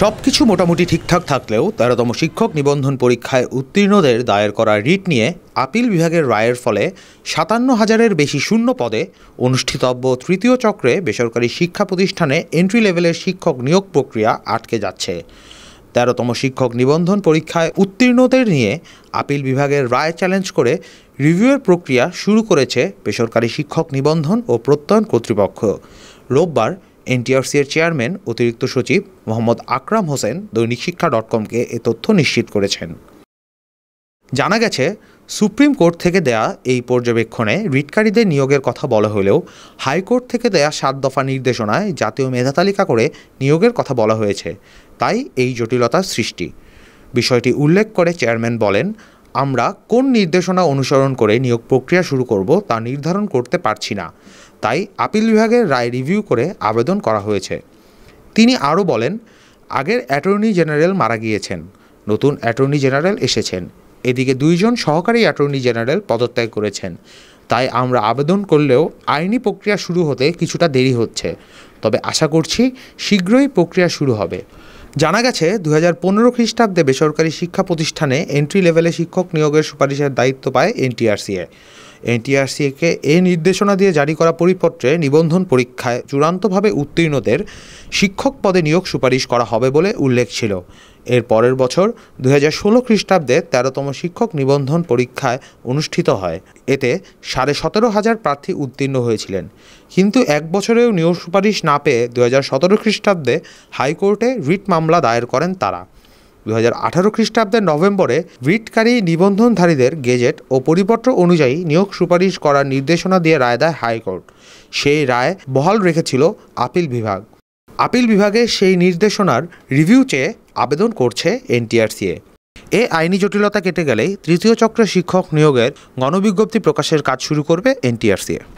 সব কিছু মোটামুটি ঠিকঠাক থাকলেও তেরোতম শিক্ষক নিবন্ধন পরীক্ষায় উত্তীর্ণদের দায়ের করা রিট নিয়ে আপিল বিভাগের রায়ের ফলে সাতান্ন হাজারের বেশি শূন্য পদে অনুষ্ঠিতব্য তৃতীয় চক্রে বেসরকারি শিক্ষা প্রতিষ্ঠানে এন্ট্রি লেভেলের শিক্ষক নিয়োগ প্রক্রিয়া আটকে যাচ্ছে তেরোতম শিক্ষক নিবন্ধন পরীক্ষায় উত্তীর্ণদের নিয়ে আপিল বিভাগের রায় চ্যালেঞ্জ করে রিভিউয়ের প্রক্রিয়া শুরু করেছে বেসরকারি শিক্ষক নিবন্ধন ও প্রত্যয়ন কর্তৃপক্ষ রোববার এনটিআরসি এর চেয়ারম্যান অতিরিক্ত সচিব মোহাম্মদ আকরাম হোসেন দৈনিক শিক্ষা ডট কমকে এ তথ্য নিশ্চিত করেছেন জানা গেছে সুপ্রিম কোর্ট থেকে দেয়া এই পর্যবেক্ষণে রিটকারীদের নিয়োগের কথা বলা হলেও হাইকোর্ট থেকে দেয়া সাত দফা নির্দেশনায় জাতীয় মেধা তালিকা করে নিয়োগের কথা বলা হয়েছে তাই এই জটিলতার সৃষ্টি বিষয়টি উল্লেখ করে চেয়ারম্যান বলেন আমরা কোন নির্দেশনা অনুসরণ করে নিয়োগ প্রক্রিয়া শুরু করব তা নির্ধারণ করতে পারছি না তাই আপিল বিভাগের রায় রিভিউ করে আবেদন করা হয়েছে তিনি আরও বলেন আগের অ্যাটর্নি জেনারেল মারা গিয়েছেন নতুন অ্যাটর্নি জেনারেল এসেছেন এদিকে দুইজন সহকারী অ্যাটর্নি জেনারেল পদত্যাগ করেছেন তাই আমরা আবেদন করলেও আইনি প্রক্রিয়া শুরু হতে কিছুটা দেরি হচ্ছে তবে আশা করছি শীঘ্রই প্রক্রিয়া শুরু হবে জানা গেছে দু হাজার পনেরো খ্রিস্টাব্দে বেসরকারি শিক্ষা প্রতিষ্ঠানে এন্ট্রি লেভেলে শিক্ষক নিয়োগের সুপারিশের দায়িত্ব পায় এনটিআরসিএ এনটিআরসিকে এ নির্দেশনা দিয়ে জারি করা পরিপত্রে নিবন্ধন পরীক্ষায় চূড়ান্তভাবে উত্তীর্ণদের শিক্ষক পদে নিয়োগ সুপারিশ করা হবে বলে উল্লেখ ছিল এর পরের বছর দু হাজার ষোলো খ্রিস্টাব্দে তেরোতম শিক্ষক নিবন্ধন পরীক্ষায় অনুষ্ঠিত হয় এতে সাড়ে সতেরো হাজার প্রার্থী উত্তীর্ণ হয়েছিলেন কিন্তু এক বছরেও নিয়োগ সুপারিশ না পেয়ে দু হাজার সতেরো খ্রিস্টাব্দে হাইকোর্টে রিট মামলা দায়ের করেন তারা দু খ্রিস্টাব্দের নভেম্বরে রিটকারী নিবন্ধনধারীদের গেজেট ও পরিপত্র অনুযায়ী নিয়োগ সুপারিশ করার নির্দেশনা দিয়ে রায় দেয় হাইকোর্ট সেই রায় বহাল রেখেছিল আপিল বিভাগ আপিল বিভাগে সেই নির্দেশনার রিভিউ চেয়ে আবেদন করছে এনটিআরসিএ এ আইনি জটিলতা কেটে গেলেই তৃতীয় চক্রের শিক্ষক নিয়োগের গণবিজ্ঞপ্তি প্রকাশের কাজ শুরু করবে এনটিআরসিএ